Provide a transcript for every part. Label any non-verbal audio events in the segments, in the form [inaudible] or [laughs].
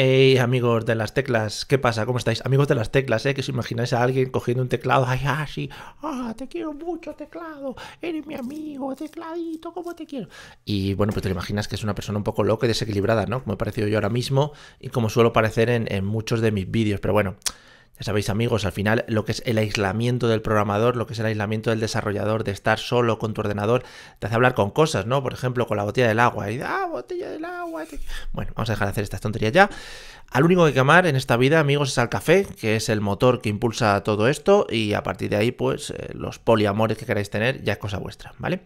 Hey, amigos de las teclas, ¿qué pasa? ¿Cómo estáis? Amigos de las teclas, ¿eh? Que os imagináis a alguien cogiendo un teclado, ay, ay, ah, sí, ah, te quiero mucho, teclado, eres mi amigo, tecladito, ¿cómo te quiero? Y bueno, pues te lo imaginas que es una persona un poco loca y desequilibrada, ¿no? Como he parecido yo ahora mismo y como suelo parecer en, en muchos de mis vídeos, pero bueno, ya sabéis amigos, al final lo que es el aislamiento del programador, lo que es el aislamiento del desarrollador, de estar solo con tu ordenador, te hace hablar con cosas, ¿no? Por ejemplo, con la botella del agua. Y, ah, botella del agua. Bueno, vamos a dejar de hacer estas tonterías ya. Al único que hay que amar en esta vida, amigos, es al café, que es el motor que impulsa todo esto. Y a partir de ahí, pues, eh, los poliamores que queráis tener ya es cosa vuestra, ¿vale?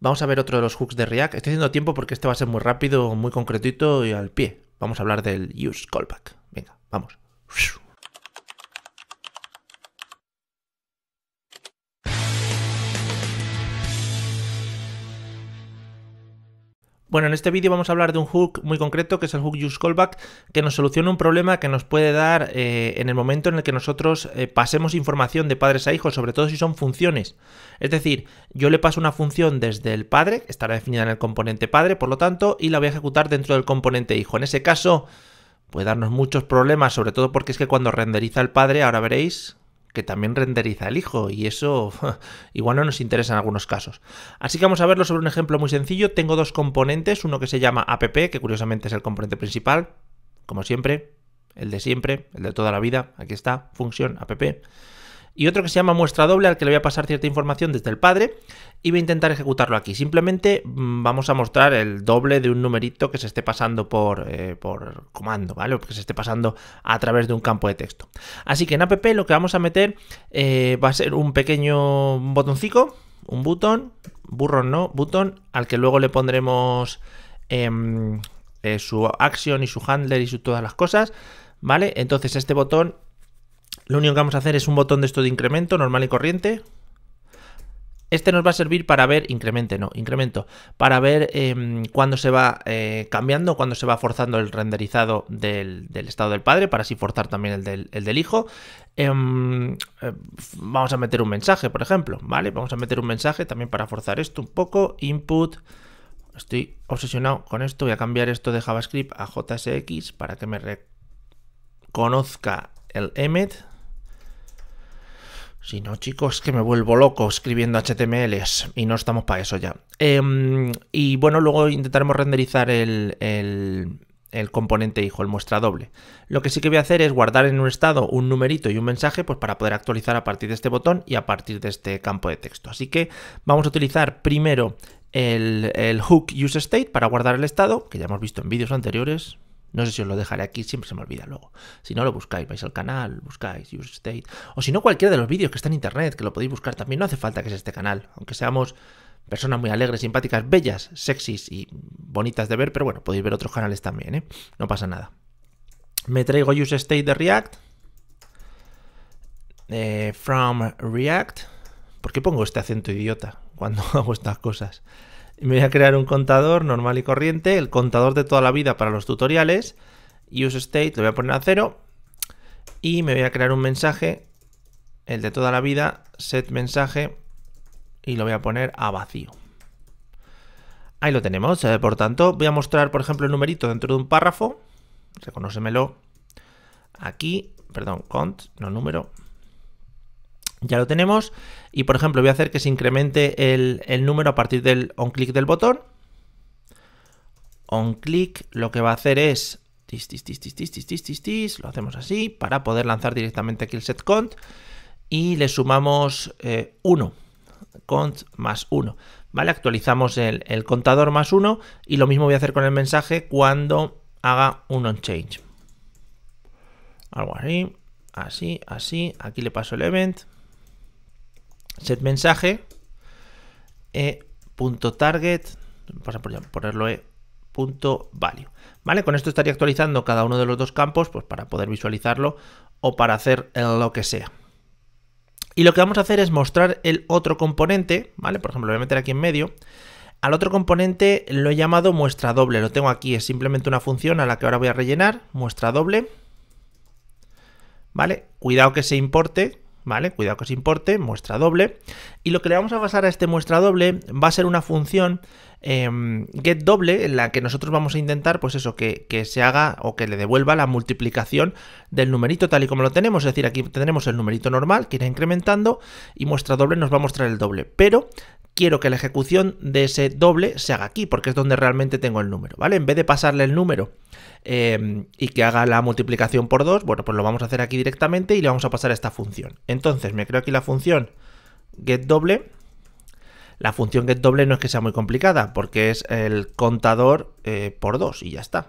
Vamos a ver otro de los hooks de React. Estoy haciendo tiempo porque este va a ser muy rápido, muy concretito y al pie. Vamos a hablar del use callback. Venga, vamos. Bueno, en este vídeo vamos a hablar de un hook muy concreto que es el hook use callback que nos soluciona un problema que nos puede dar eh, en el momento en el que nosotros eh, pasemos información de padres a hijos, sobre todo si son funciones. Es decir, yo le paso una función desde el padre, estará definida en el componente padre, por lo tanto, y la voy a ejecutar dentro del componente hijo. En ese caso, puede darnos muchos problemas, sobre todo porque es que cuando renderiza el padre, ahora veréis, que también renderiza el hijo y eso [laughs] igual no nos interesa en algunos casos. Así que vamos a verlo sobre un ejemplo muy sencillo. Tengo dos componentes, uno que se llama app, que curiosamente es el componente principal, como siempre, el de siempre, el de toda la vida, aquí está, función app y otro que se llama muestra doble al que le voy a pasar cierta información desde el padre y voy a intentar ejecutarlo aquí. Simplemente mm, vamos a mostrar el doble de un numerito que se esté pasando por, eh, por comando, ¿vale? O que se esté pasando a través de un campo de texto. Así que en app lo que vamos a meter eh, va a ser un pequeño botoncito, un botón, Burro no, botón, al que luego le pondremos em, eh, su action y su handler y todas las cosas, ¿vale? Entonces este botón lo único que vamos a hacer es un botón de esto de incremento normal y corriente. Este nos va a servir para ver, incremento, no, incremento, para ver eh, cuándo se va eh, cambiando, cuándo se va forzando el renderizado del, estado del padre, para así forzar también el del, hijo. Em, eh, vamos a meter un mensaje, por ejemplo, ¿vale? Vamos a meter un mensaje también para forzar esto un poco. Input, estoy obsesionado con esto, voy a cambiar esto de JavaScript a JSX para que me reconozca el emit. Si no, chicos, que me vuelvo loco escribiendo HTMLs y no estamos para eso ya. Em, y bueno, luego intentaremos renderizar el, componente hijo, el muestra doble. Lo que sí que voy a hacer es guardar en un estado un numerito y un mensaje pues para poder actualizar a partir de este botón y a partir de este campo de texto. Así que vamos a utilizar primero el, el hook useState para guardar el estado, que ya hemos visto en vídeos anteriores, no sé si os lo dejaré aquí, siempre se me olvida luego. Si no, lo buscáis, vais al canal, buscáis Use State. O si no, cualquiera de los vídeos que está en internet, que lo podéis buscar también. No hace falta que sea este canal, aunque seamos personas muy alegres, simpáticas, bellas, sexys y bonitas de ver, pero bueno, podéis ver otros canales también, ¿eh? No pasa nada. Me traigo Use State de React. Eh, from React. ¿Por qué pongo este acento idiota cuando [laughs] hago estas cosas? me voy a crear un contador normal y corriente, el contador de toda la vida para los tutoriales, state lo voy a poner a cero y me voy a crear un mensaje, el de toda la vida, mensaje y lo voy a poner a vacío. Ahí lo tenemos, eh, por tanto voy a mostrar por ejemplo el numerito dentro de un párrafo, reconocemelo aquí, perdón, cont, no número, ya lo tenemos. Y por ejemplo, voy a hacer que se incremente el, número a partir del on-click del botón. On-click lo que va a hacer es lo hacemos así para poder lanzar directamente aquí el set y le sumamos 1, eh, cont más 1, ¿vale? Actualizamos el, el contador más 1 y lo mismo voy a hacer con el mensaje cuando haga un onChange. Algo así, así, así, aquí le paso el event, set mensaje e, target, a ponerlo e.value, ¿Vale? Con esto estaría actualizando cada uno de los dos campos pues para poder visualizarlo o para hacer lo que sea. Y lo que vamos a hacer es mostrar el otro componente, ¿vale? Por ejemplo, lo voy a meter aquí en medio. Al otro componente lo he llamado muestra doble, lo tengo aquí, es simplemente una función a la que ahora voy a rellenar, muestra doble. ¿Vale? Cuidado que se importe, ¿vale? Cuidado que os importe, muestra doble. Y lo que le vamos a pasar a este muestra doble va a ser una función em, get doble en la que nosotros vamos a intentar, pues eso, que, que, se haga o que le devuelva la multiplicación del numerito tal y como lo tenemos. Es decir, aquí tenemos el numerito normal que irá incrementando y muestra doble nos va a mostrar el doble. Pero quiero que la ejecución de ese doble se haga aquí, porque es donde realmente tengo el número, ¿vale? En vez de pasarle el número em, y que haga la multiplicación por 2, bueno, pues lo vamos a hacer aquí directamente y le vamos a pasar a esta función. Entonces, me creo aquí la función getDoble. La función getDoble no es que sea muy complicada, porque es el contador eh, por 2 y ya está.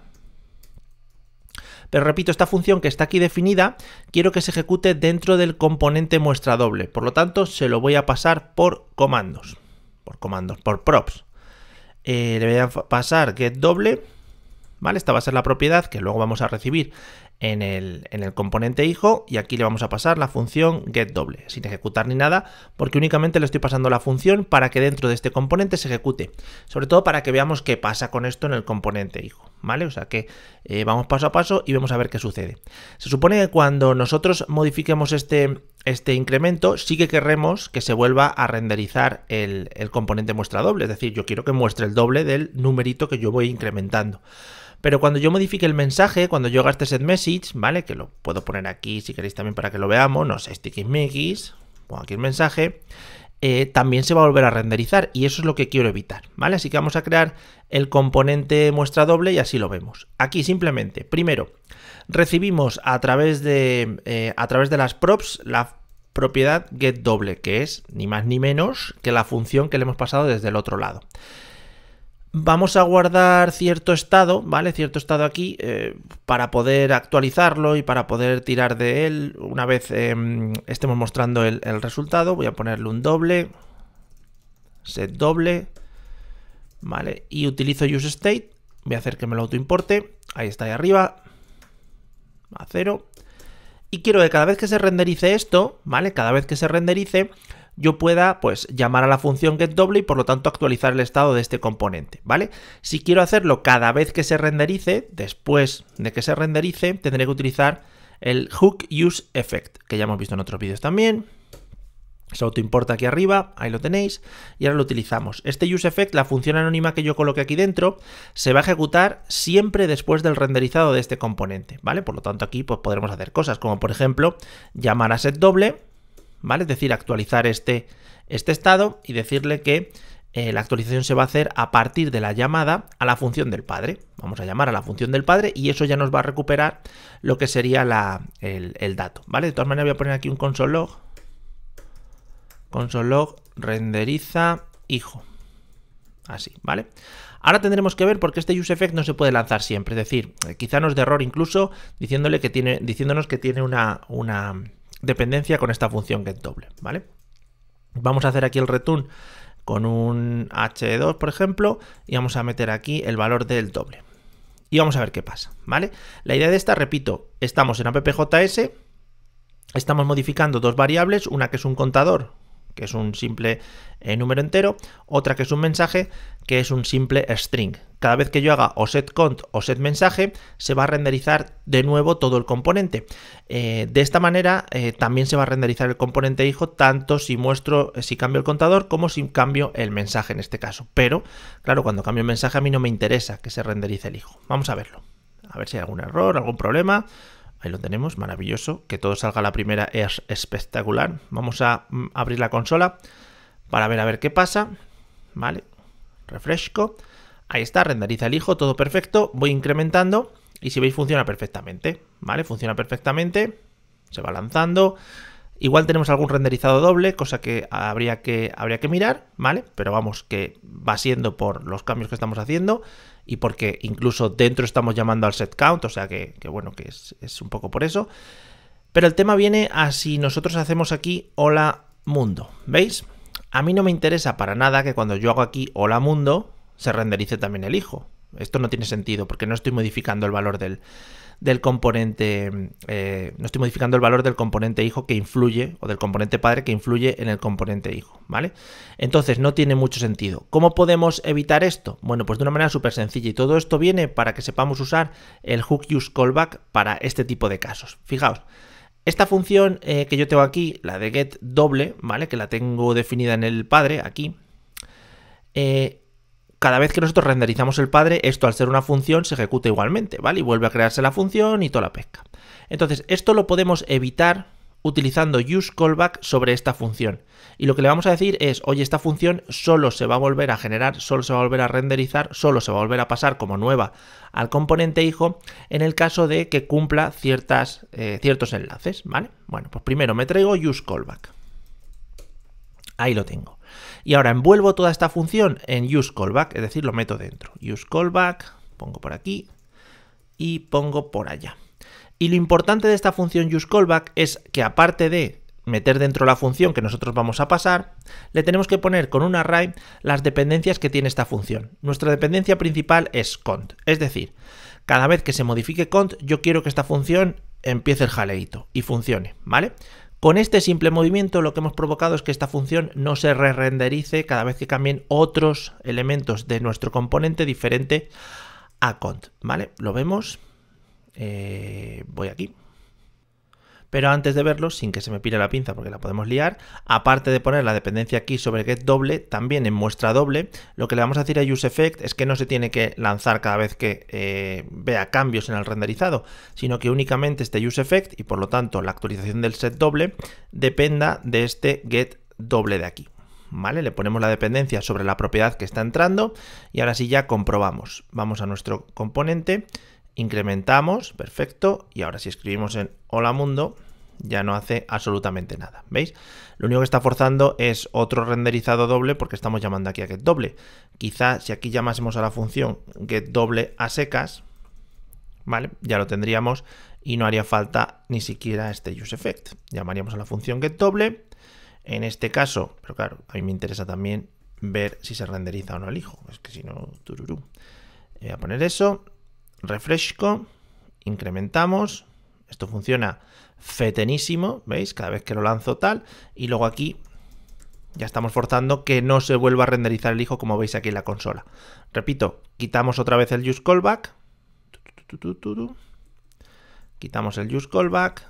Pero repito, esta función que está aquí definida, quiero que se ejecute dentro del componente muestra doble. Por lo tanto, se lo voy a pasar por comandos por comandos, por props. le voy a pasar get doble, ¿vale? Esta va a ser la propiedad que luego vamos a recibir en el, componente hijo y aquí le vamos a pasar la función get doble, sin ejecutar ni nada, porque únicamente le estoy pasando la función para que dentro de este componente se ejecute, sobre todo para que veamos qué pasa con esto en el componente hijo, ¿vale? O sea que eh, vamos paso a paso y vamos a ver qué sucede. Se supone que cuando nosotros modifiquemos este, este incremento, sí que querremos que se vuelva a renderizar el, componente muestra doble. Es decir, yo quiero que muestre el doble del numerito que yo voy incrementando. Pero cuando yo modifique el mensaje, cuando yo haga este set message, ¿vale? Que lo puedo poner aquí si queréis también para que lo veamos, no sé, sticky mix. pongo aquí el mensaje. Eh, también se va a volver a renderizar y eso es lo que quiero evitar, ¿vale? Así que vamos a crear el componente muestra doble y así lo vemos. Aquí simplemente, primero, recibimos a través de, eh, a través de las props la propiedad get doble que es ni más ni menos que la función que le hemos pasado desde el otro lado vamos a guardar cierto estado, ¿vale? Cierto estado aquí eh, para poder actualizarlo y para poder tirar de él una vez em, estemos mostrando el, resultado. Voy a ponerle un doble, set doble, ¿vale? Y utilizo useState, voy a hacer que me lo autoimporte, ahí está ahí arriba, a cero. Y quiero que cada vez que se renderice esto, ¿vale? Cada vez que se renderice, yo pueda pues llamar a la función doble y por lo tanto actualizar el estado de este componente, ¿vale? Si quiero hacerlo cada vez que se renderice, después de que se renderice, tendré que utilizar el hook use effect, que ya hemos visto en otros vídeos también. Se autoimporta aquí arriba, ahí lo tenéis, y ahora lo utilizamos. Este useEffect, la función anónima que yo coloque aquí dentro, se va a ejecutar siempre después del renderizado de este componente, ¿vale? Por lo tanto, aquí pues, podremos hacer cosas como, por ejemplo, llamar a doble... ¿vale? Es decir, actualizar este, este estado y decirle que eh, la actualización se va a hacer a partir de la llamada a la función del padre. Vamos a llamar a la función del padre y eso ya nos va a recuperar lo que sería el, dato, ¿vale? De todas maneras voy a poner aquí un console log, renderiza hijo, así, ¿vale? Ahora tendremos que ver por qué este useEffect no se puede lanzar siempre, es decir, eh, quizá nos dé error incluso diciéndole que tiene, diciéndonos que tiene una, una dependencia con esta función doble, ¿vale? Vamos a hacer aquí el return con un h2, por ejemplo, y vamos a meter aquí el valor del doble. Y vamos a ver qué pasa, ¿vale? La idea de esta, repito, estamos en appjs, estamos modificando dos variables, una que es un contador que es un simple eh, número entero, otra que es un mensaje, que es un simple string. Cada vez que yo haga o set o set mensaje, se va a renderizar de nuevo todo el componente. Eh, de esta manera eh, también se va a renderizar el componente hijo, tanto si muestro, si cambio el contador, como si cambio el mensaje en este caso. Pero, claro, cuando cambio el mensaje a mí no me interesa que se renderice el hijo. Vamos a verlo. A ver si hay algún error, algún problema. Ahí lo tenemos, maravilloso. Que todo salga a la primera es espectacular. Vamos a mm, abrir la consola para ver a ver qué pasa. Vale, refresco. Ahí está, renderiza el hijo, todo perfecto. Voy incrementando y si veis funciona perfectamente. Vale, funciona perfectamente. Se va lanzando. Igual tenemos algún renderizado doble, cosa que habría que, habría que mirar, ¿vale? Pero vamos, que va siendo por los cambios que estamos haciendo y porque incluso dentro estamos llamando al set count, o sea que, bueno, que es un poco por eso. Pero el tema viene a si nosotros hacemos aquí hola mundo, ¿veis? A mí no me interesa para nada que cuando yo hago aquí hola mundo se renderice también el hijo. Esto no tiene sentido porque no estoy modificando el valor del, del componente, eh, no estoy modificando el valor del componente hijo que influye, o del componente padre que influye en el componente hijo, ¿vale? Entonces no tiene mucho sentido. ¿Cómo podemos evitar esto? Bueno, pues de una manera súper sencilla y todo esto viene para que sepamos usar el hook use callback para este tipo de casos. Fijaos, esta función eh, que yo tengo aquí, la de get doble, ¿vale? Que la tengo definida en el padre, aquí. Eh, cada vez que nosotros renderizamos el padre, esto al ser una función se ejecuta igualmente, ¿vale? Y vuelve a crearse la función y toda la pesca. Entonces, esto lo podemos evitar utilizando useCallback sobre esta función. Y lo que le vamos a decir es, oye, esta función solo se va a volver a generar, solo se va a volver a renderizar, solo se va a volver a pasar como nueva al componente hijo en el caso de que cumpla ciertas, eh, ciertos enlaces, ¿vale? Bueno, pues primero me traigo useCallback Ahí lo tengo. Y ahora envuelvo toda esta función en useCallback, es decir, lo meto dentro. useCallback, pongo por aquí y pongo por allá. Y lo importante de esta función useCallback es que aparte de meter dentro la función que nosotros vamos a pasar, le tenemos que poner con un array las dependencias que tiene esta función. Nuestra dependencia principal es cont, es decir, cada vez que se modifique cont, yo quiero que esta función empiece el jaleito y funcione, ¿vale? Con este simple movimiento lo que hemos provocado es que esta función no se re-renderice cada vez que cambien otros elementos de nuestro componente diferente a cont. ¿Vale? Lo vemos. Eh, voy aquí. Pero antes de verlo, sin que se me pire la pinza porque la podemos liar, aparte de poner la dependencia aquí sobre get doble, también en muestra doble, lo que le vamos a decir a useEffect es que no se tiene que lanzar cada vez que eh, vea cambios en el renderizado, sino que únicamente este useEffect y por lo tanto la actualización del set doble dependa de este get doble de aquí. ¿Vale? Le ponemos la dependencia sobre la propiedad que está entrando y ahora sí ya comprobamos. Vamos a nuestro componente Incrementamos, perfecto. Y ahora si escribimos en hola mundo, ya no hace absolutamente nada. ¿Veis? Lo único que está forzando es otro renderizado doble porque estamos llamando aquí a get doble. Quizá si aquí llamásemos a la función get doble a secas, ¿vale? Ya lo tendríamos y no haría falta ni siquiera este use effect Llamaríamos a la función get doble, En este caso, pero claro, a mí me interesa también ver si se renderiza o no el hijo. Es que si no, tururú. Eh, voy a poner eso refresco, incrementamos, esto funciona fetenísimo, ¿veis? Cada vez que lo lanzo tal, y luego aquí ya estamos forzando que no se vuelva a renderizar el hijo como veis aquí en la consola. Repito, quitamos otra vez el use callback, quitamos el use callback,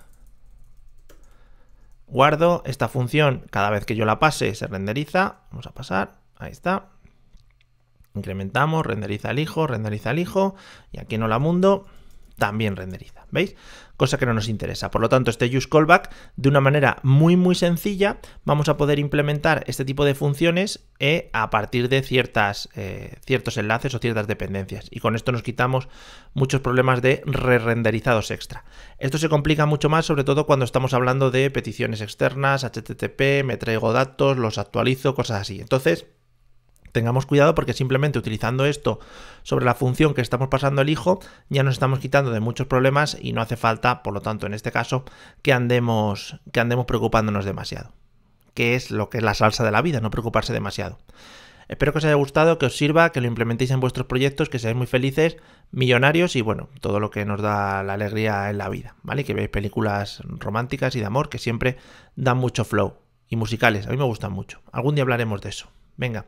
guardo, esta función cada vez que yo la pase se renderiza, vamos a pasar, ahí está, Incrementamos, renderiza el hijo, renderiza el hijo, y aquí en Hola Mundo también renderiza, ¿veis? Cosa que no nos interesa. Por lo tanto, este use callback, de una manera muy muy sencilla, vamos a poder implementar este tipo de funciones eh, a partir de ciertas, eh, ciertos enlaces o ciertas dependencias. Y con esto nos quitamos muchos problemas de re-renderizados extra. Esto se complica mucho más, sobre todo cuando estamos hablando de peticiones externas, HTTP, me traigo datos, los actualizo, cosas así. Entonces, tengamos cuidado porque simplemente utilizando esto sobre la función que estamos pasando el hijo, ya nos estamos quitando de muchos problemas y no hace falta, por lo tanto, en este caso, que andemos, que andemos preocupándonos demasiado. Que es lo que es la salsa de la vida, no preocuparse demasiado. Espero que os haya gustado, que os sirva, que lo implementéis en vuestros proyectos, que seáis muy felices, millonarios y bueno, todo lo que nos da la alegría en la vida, ¿vale? Que veáis películas románticas y de amor que siempre dan mucho flow y musicales, a mí me gustan mucho. Algún día hablaremos de eso. Venga,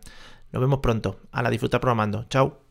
nos vemos pronto. A la disfruta programando. Chao.